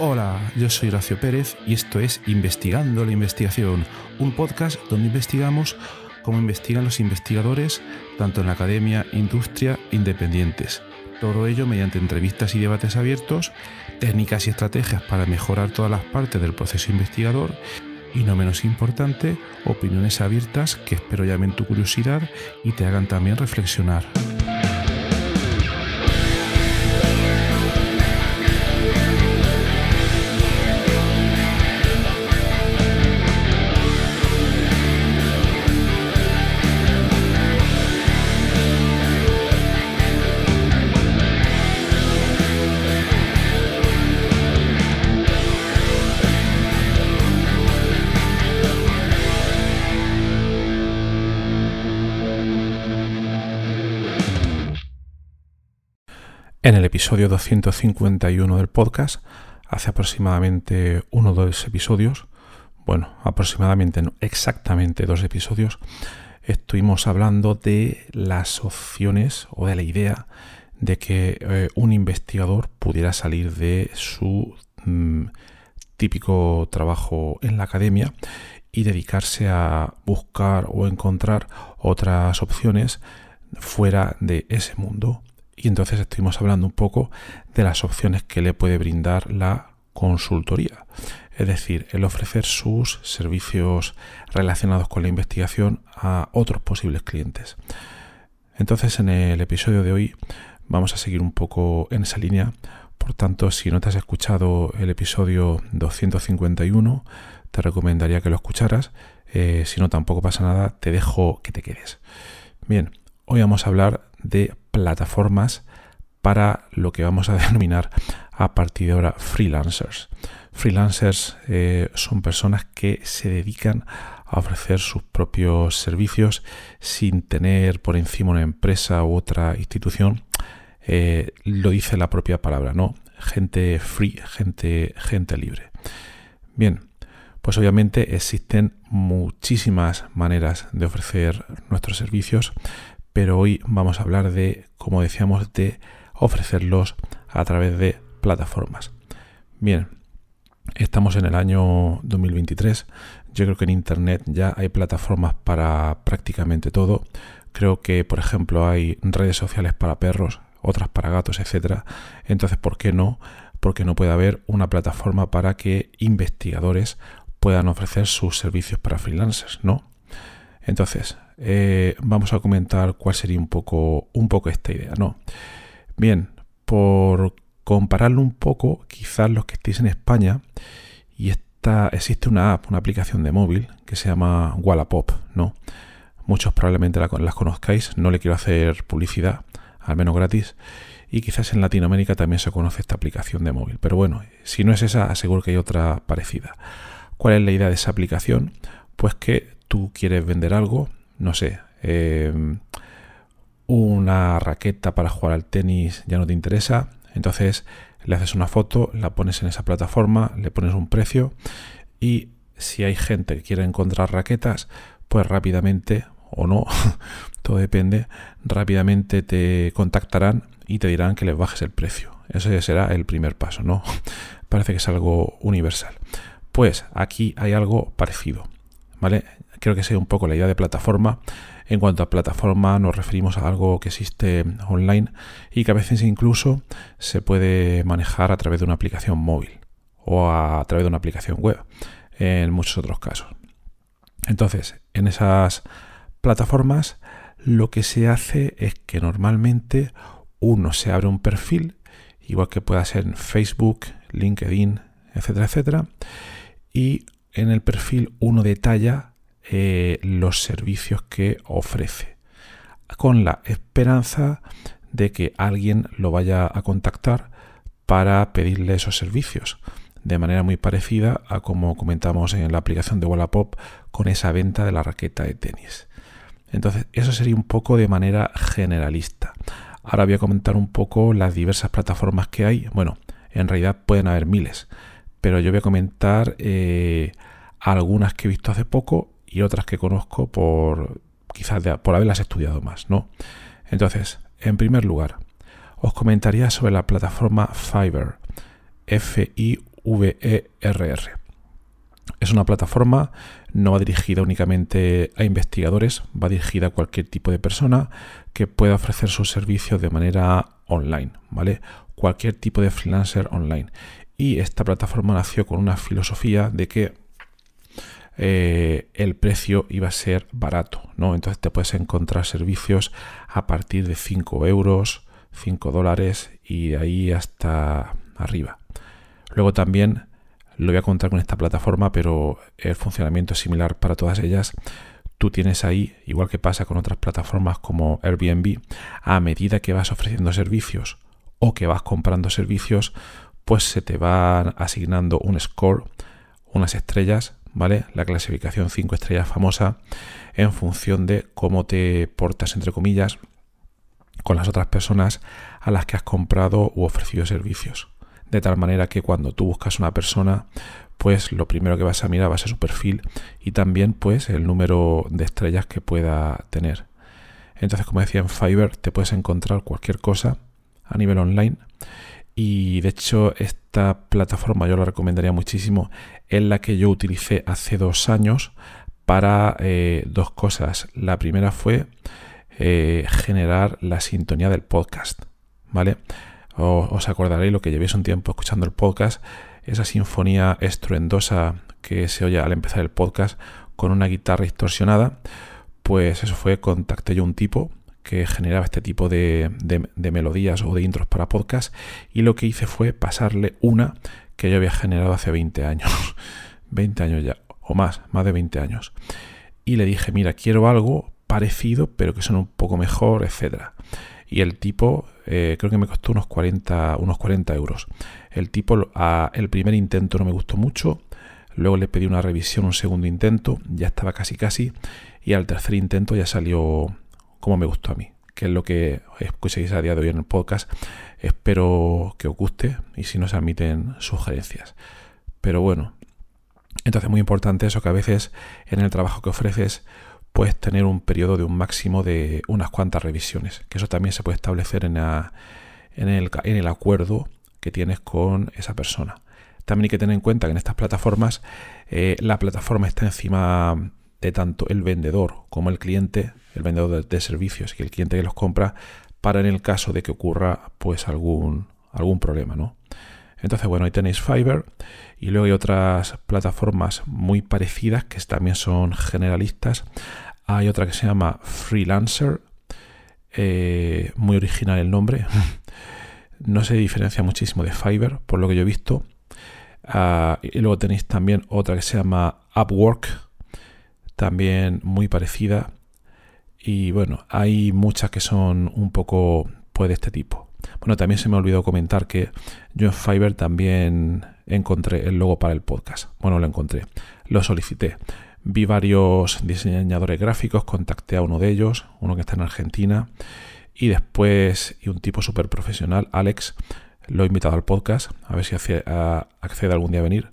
Hola, yo soy Horacio Pérez y esto es Investigando la Investigación, un podcast donde investigamos cómo investigan los investigadores, tanto en la academia, industria, independientes. Todo ello mediante entrevistas y debates abiertos, técnicas y estrategias para mejorar todas las partes del proceso investigador y, no menos importante, opiniones abiertas que espero llamen tu curiosidad y te hagan también reflexionar. episodio 251 del podcast, hace aproximadamente uno o dos episodios, bueno, aproximadamente, no, exactamente dos episodios, estuvimos hablando de las opciones o de la idea de que eh, un investigador pudiera salir de su mm, típico trabajo en la academia y dedicarse a buscar o encontrar otras opciones fuera de ese mundo y entonces estuvimos hablando un poco de las opciones que le puede brindar la consultoría. Es decir, el ofrecer sus servicios relacionados con la investigación a otros posibles clientes. Entonces en el episodio de hoy vamos a seguir un poco en esa línea. Por tanto, si no te has escuchado el episodio 251, te recomendaría que lo escucharas. Eh, si no, tampoco pasa nada, te dejo que te quedes. Bien, hoy vamos a hablar de plataformas para lo que vamos a denominar a partir de ahora freelancers. Freelancers eh, son personas que se dedican a ofrecer sus propios servicios sin tener por encima una empresa u otra institución. Eh, lo dice la propia palabra, ¿no? Gente free, gente, gente libre. Bien, pues obviamente existen muchísimas maneras de ofrecer nuestros servicios, pero hoy vamos a hablar de, como decíamos, de ofrecerlos a través de plataformas. Bien, estamos en el año 2023, yo creo que en Internet ya hay plataformas para prácticamente todo, creo que por ejemplo hay redes sociales para perros, otras para gatos, etcétera. Entonces, ¿por qué no? Porque no puede haber una plataforma para que investigadores puedan ofrecer sus servicios para freelancers, ¿no? Entonces, eh, vamos a comentar cuál sería un poco, esta idea, ¿no? Bien, por compararlo un poco, quizás los que estéis en España, y existe una app, una aplicación de móvil que se llama Wallapop, ¿no? Muchos probablemente la, las conozcáis, no le quiero hacer publicidad, al menos gratis, y quizás en Latinoamérica también se conoce esta aplicación de móvil. Pero bueno, si no es esa, aseguro que hay otra parecida. ¿Cuál es la idea de esa aplicación? Pues que tú quieres vender algo, no sé, eh, una raqueta para jugar al tenis ya no te interesa, entonces le haces una foto, la pones en esa plataforma, le pones un precio y si hay gente que quiere encontrar raquetas, pues rápidamente o no, todo depende, rápidamente te contactarán y te dirán que les bajes el precio. Ese será el primer paso, ¿no? Parece que es algo universal. Pues aquí hay algo parecido, ¿vale? creo que sea un poco la idea de plataforma. En cuanto a plataforma nos referimos a algo que existe online y que a veces incluso se puede manejar a través de una aplicación móvil o a través de una aplicación web en muchos otros casos. Entonces, en esas plataformas lo que se hace es que normalmente uno se abre un perfil, igual que pueda ser en Facebook, LinkedIn, etcétera, etcétera, y en el perfil uno detalla eh, los servicios que ofrece, con la esperanza de que alguien lo vaya a contactar para pedirle esos servicios, de manera muy parecida a como comentamos en la aplicación de Wallapop con esa venta de la raqueta de tenis. Entonces, eso sería un poco de manera generalista. Ahora voy a comentar un poco las diversas plataformas que hay. Bueno, en realidad pueden haber miles, pero yo voy a comentar eh, algunas que he visto hace poco y otras que conozco por quizás por haberlas estudiado más, ¿no? Entonces, en primer lugar, os comentaría sobre la plataforma Fiverr, F I V E R R. Es una plataforma no va dirigida únicamente a investigadores, va dirigida a cualquier tipo de persona que pueda ofrecer sus servicios de manera online, ¿vale? Cualquier tipo de freelancer online. Y esta plataforma nació con una filosofía de que eh, el precio iba a ser barato, ¿no? Entonces te puedes encontrar servicios a partir de 5 euros, 5 dólares y ahí hasta arriba. Luego también lo voy a contar con esta plataforma, pero el funcionamiento es similar para todas ellas. Tú tienes ahí, igual que pasa con otras plataformas como Airbnb, a medida que vas ofreciendo servicios o que vas comprando servicios, pues se te van asignando un score, unas estrellas ¿vale? La clasificación 5 estrellas famosa en función de cómo te portas, entre comillas, con las otras personas a las que has comprado u ofrecido servicios. De tal manera que cuando tú buscas una persona, pues lo primero que vas a mirar va a ser su perfil y también pues el número de estrellas que pueda tener. Entonces, como decía en Fiverr, te puedes encontrar cualquier cosa a nivel online y de hecho esta plataforma yo la recomendaría muchísimo. Es la que yo utilicé hace dos años para eh, dos cosas. La primera fue eh, generar la sintonía del podcast. ¿Vale? os acordaréis lo que llevéis un tiempo escuchando el podcast. Esa sinfonía estruendosa que se oye al empezar el podcast con una guitarra distorsionada. Pues eso fue, contacté yo un tipo que generaba este tipo de, melodías o de intros para podcast y lo que hice fue pasarle una que yo había generado hace 20 años, 20 años ya, o más, más de 20 años. Y le dije, mira, quiero algo parecido, pero que suene un poco mejor, etcétera y el tipo eh, creo que me costó unos 40, unos 40 euros. El tipo, el primer intento no me gustó mucho, luego le pedí una revisión, un segundo intento, ya estaba casi casi, y al tercer intento ya salió, como me gustó a mí, que es lo que escuchéis a día de hoy en el podcast. Espero que os guste y si no, se admiten sugerencias. Pero bueno, entonces muy importante eso que a veces en el trabajo que ofreces puedes tener un periodo de un máximo de unas cuantas revisiones, que eso también se puede establecer en, el, acuerdo que tienes con esa persona. También hay que tener en cuenta que en estas plataformas eh, la plataforma está encima de tanto el vendedor como el cliente, el vendedor de, servicios y el cliente que los compra, para en el caso de que ocurra pues algún, algún problema, ¿no? Entonces, bueno, ahí tenéis Fiverr y luego hay otras plataformas muy parecidas que también son generalistas. Hay otra que se llama Freelancer, eh, muy original el nombre. no se diferencia muchísimo de Fiverr, por lo que yo he visto. Ah, y luego tenéis también otra que se llama Upwork, también muy parecida. Y bueno, hay muchas que son un poco pues de este tipo. Bueno, también se me olvidó comentar que yo en Fiverr también encontré el logo para el podcast. Bueno, lo encontré, lo solicité. Vi varios diseñadores gráficos, contacté a uno de ellos, uno que está en Argentina, y después, y un tipo súper profesional, Alex, lo he invitado al podcast, a ver si hace accede algún día a venir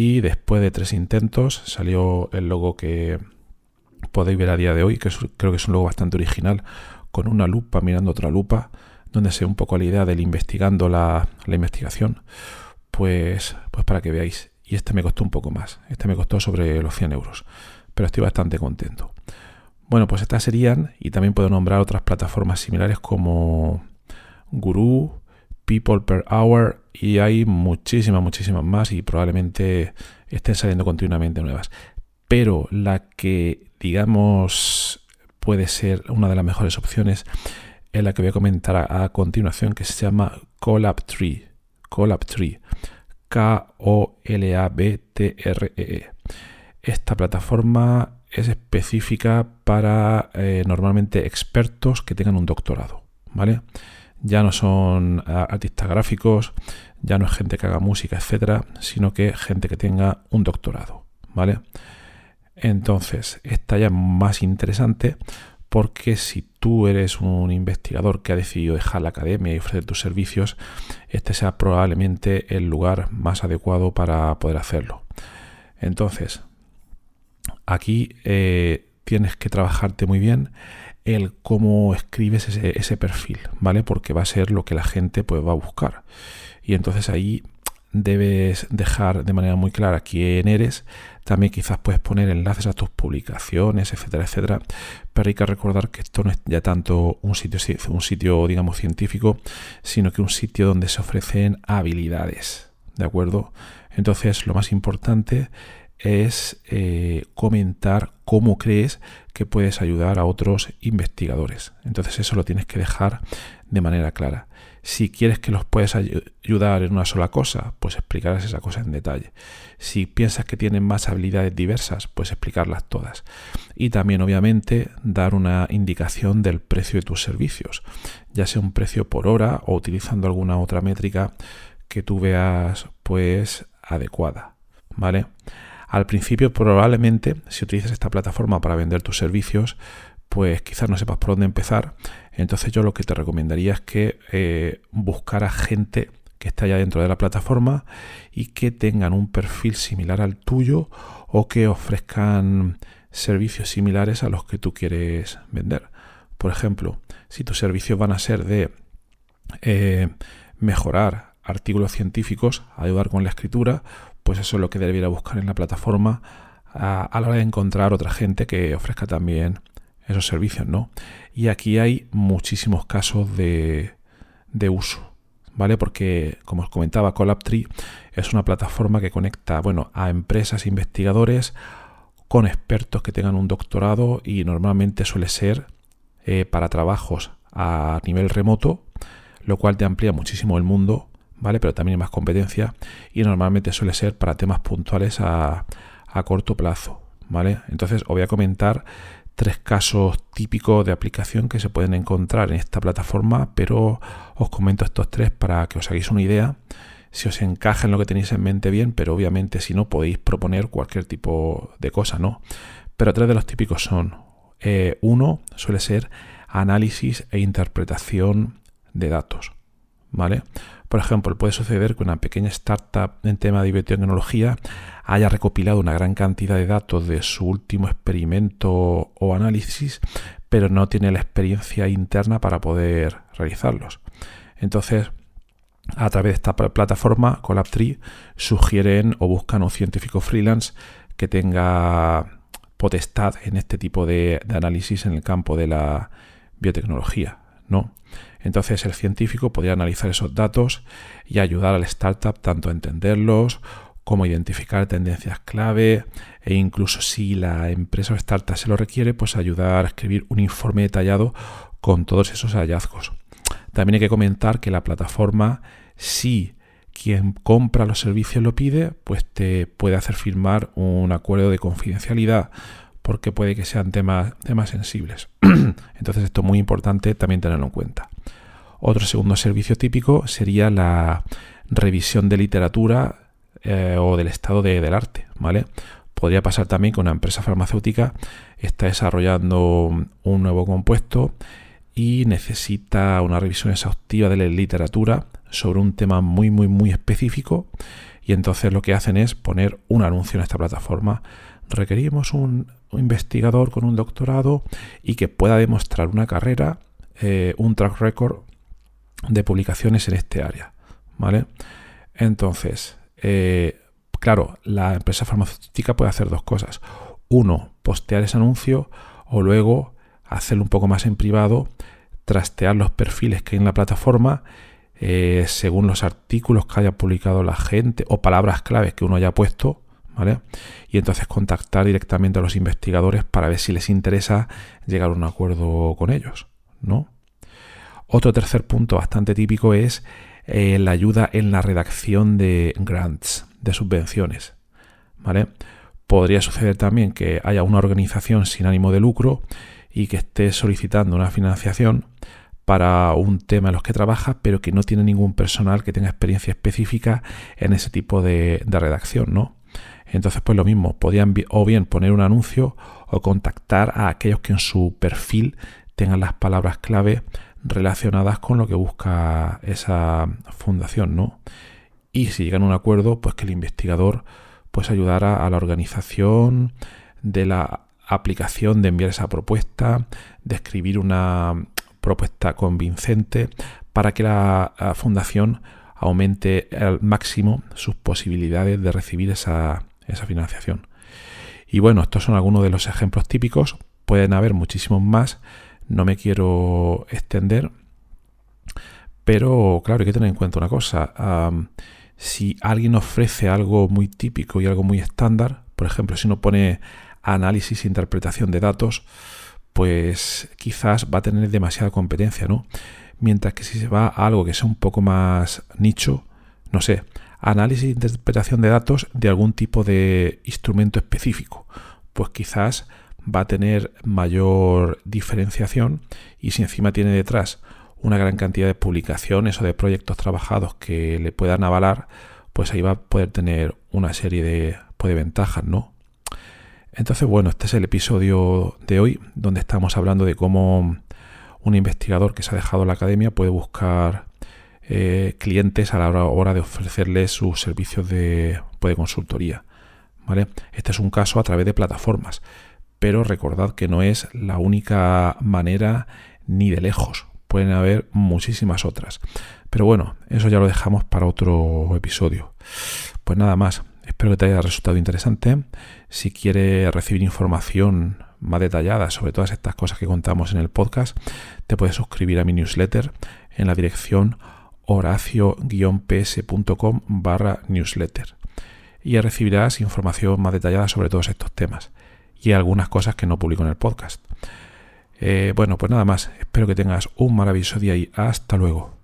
y después de tres intentos salió el logo que podéis ver a día de hoy, que creo que es un logo bastante original, con una lupa mirando otra lupa, donde se un poco la idea del investigando la, investigación, pues, pues para que veáis. Y este me costó un poco más, este me costó sobre los 100 euros, pero estoy bastante contento. Bueno, pues estas serían, y también puedo nombrar otras plataformas similares como Guru, people per hour y hay muchísimas, muchísimas más y probablemente estén saliendo continuamente nuevas. Pero la que, digamos, puede ser una de las mejores opciones es la que voy a comentar a, continuación, que se llama Collab Tree. Collab Tree. k o l a b t r e, e. Esta plataforma es específica para eh, normalmente expertos que tengan un doctorado, ¿vale? ya no son artistas gráficos, ya no es gente que haga música, etcétera, sino que gente que tenga un doctorado, ¿vale? Entonces, esta ya es más interesante porque si tú eres un investigador que ha decidido dejar la academia y ofrecer tus servicios, este sea probablemente el lugar más adecuado para poder hacerlo. Entonces, aquí eh, tienes que trabajarte muy bien el cómo escribes ese, perfil, ¿vale? Porque va a ser lo que la gente pues, va a buscar. Y entonces ahí debes dejar de manera muy clara quién eres. También quizás puedes poner enlaces a tus publicaciones, etcétera, etcétera. Pero hay que recordar que esto no es ya tanto un sitio, un sitio digamos, científico, sino que un sitio donde se ofrecen habilidades, ¿de acuerdo? Entonces lo más importante es eh, comentar cómo crees que puedes ayudar a otros investigadores. Entonces eso lo tienes que dejar de manera clara. Si quieres que los puedes ayudar en una sola cosa, pues explicarás esa cosa en detalle. Si piensas que tienen más habilidades diversas, pues explicarlas todas. Y también, obviamente, dar una indicación del precio de tus servicios, ya sea un precio por hora o utilizando alguna otra métrica que tú veas pues adecuada, ¿vale? Al principio probablemente si utilizas esta plataforma para vender tus servicios, pues quizás no sepas por dónde empezar. Entonces yo lo que te recomendaría es que eh, a gente que esté allá dentro de la plataforma y que tengan un perfil similar al tuyo o que ofrezcan servicios similares a los que tú quieres vender. Por ejemplo, si tus servicios van a ser de eh, mejorar artículos científicos, ayudar con la escritura pues eso es lo que debiera buscar en la plataforma a, la hora de encontrar otra gente que ofrezca también esos servicios, ¿no? Y aquí hay muchísimos casos de, uso, ¿vale? Porque, como os comentaba, Collabtree es una plataforma que conecta, bueno, a empresas, e investigadores, con expertos que tengan un doctorado y normalmente suele ser eh, para trabajos a nivel remoto, lo cual te amplía muchísimo el mundo ¿vale? Pero también hay más competencia y normalmente suele ser para temas puntuales a, corto plazo, ¿vale? Entonces os voy a comentar tres casos típicos de aplicación que se pueden encontrar en esta plataforma, pero os comento estos tres para que os hagáis una idea si os encaja en lo que tenéis en mente bien, pero obviamente si no podéis proponer cualquier tipo de cosa, ¿no? Pero tres de los típicos son, eh, uno suele ser análisis e interpretación de datos, ¿vale? Por ejemplo, puede suceder que una pequeña startup en tema de biotecnología haya recopilado una gran cantidad de datos de su último experimento o análisis, pero no tiene la experiencia interna para poder realizarlos. Entonces, a través de esta plataforma, Colabtree, sugieren o buscan un científico freelance que tenga potestad en este tipo de, análisis en el campo de la biotecnología, ¿no? Entonces el científico podría analizar esos datos y ayudar al startup tanto a entenderlos como a identificar tendencias clave e incluso si la empresa o startup se lo requiere, pues ayudar a escribir un informe detallado con todos esos hallazgos. También hay que comentar que la plataforma, si quien compra los servicios lo pide, pues te puede hacer firmar un acuerdo de confidencialidad porque puede que sean temas, temas sensibles. Entonces esto es muy importante también tenerlo en cuenta. Otro segundo servicio típico sería la revisión de literatura eh, o del estado del arte, ¿vale? Podría pasar también que una empresa farmacéutica está desarrollando un nuevo compuesto y necesita una revisión exhaustiva de la literatura sobre un tema muy, muy, muy específico. Y entonces lo que hacen es poner un anuncio en esta plataforma requerimos un investigador con un doctorado y que pueda demostrar una carrera, eh, un track record de publicaciones en este área. ¿Vale? Entonces, eh, claro, la empresa farmacéutica puede hacer dos cosas. Uno, postear ese anuncio o luego hacerlo un poco más en privado, trastear los perfiles que hay en la plataforma eh, según los artículos que haya publicado la gente o palabras claves que uno haya puesto y entonces contactar directamente a los investigadores para ver si les interesa llegar a un acuerdo con ellos, ¿no? Otro tercer punto bastante típico es eh, la ayuda en la redacción de grants, de subvenciones, ¿vale? Podría suceder también que haya una organización sin ánimo de lucro y que esté solicitando una financiación para un tema en los que trabaja, pero que no tiene ningún personal que tenga experiencia específica en ese tipo de, de redacción, ¿no? Entonces, pues lo mismo, podían o bien poner un anuncio o contactar a aquellos que en su perfil tengan las palabras clave relacionadas con lo que busca esa fundación, ¿no? Y si llegan a un acuerdo, pues que el investigador pues ayudara a la organización de la aplicación de enviar esa propuesta, de escribir una propuesta convincente para que la fundación aumente al máximo sus posibilidades de recibir esa esa financiación. Y bueno, estos son algunos de los ejemplos típicos, pueden haber muchísimos más, no me quiero extender, pero claro, hay que tener en cuenta una cosa, si alguien ofrece algo muy típico y algo muy estándar, por ejemplo, si no pone análisis e interpretación de datos, pues quizás va a tener demasiada competencia, ¿no? Mientras que si se va a algo que sea un poco más nicho, no sé, análisis e interpretación de datos de algún tipo de instrumento específico, pues quizás va a tener mayor diferenciación y si encima tiene detrás una gran cantidad de publicaciones o de proyectos trabajados que le puedan avalar, pues ahí va a poder tener una serie de, pues, ventajas, ¿no? Entonces, bueno, este es el episodio de hoy donde estamos hablando de cómo un investigador que se ha dejado la academia puede buscar eh, clientes a la hora de ofrecerles sus servicios pues, de, consultoría. ¿vale? Este es un caso a través de plataformas, pero recordad que no es la única manera ni de lejos. Pueden haber muchísimas otras. Pero bueno, eso ya lo dejamos para otro episodio. Pues nada más. Espero que te haya resultado interesante. Si quieres recibir información más detallada sobre todas estas cosas que contamos en el podcast, te puedes suscribir a mi newsletter en la dirección horacio-ps.com barra newsletter y recibirás información más detallada sobre todos estos temas y algunas cosas que no publico en el podcast. Eh, bueno, pues nada más, espero que tengas un maravilloso día y hasta luego.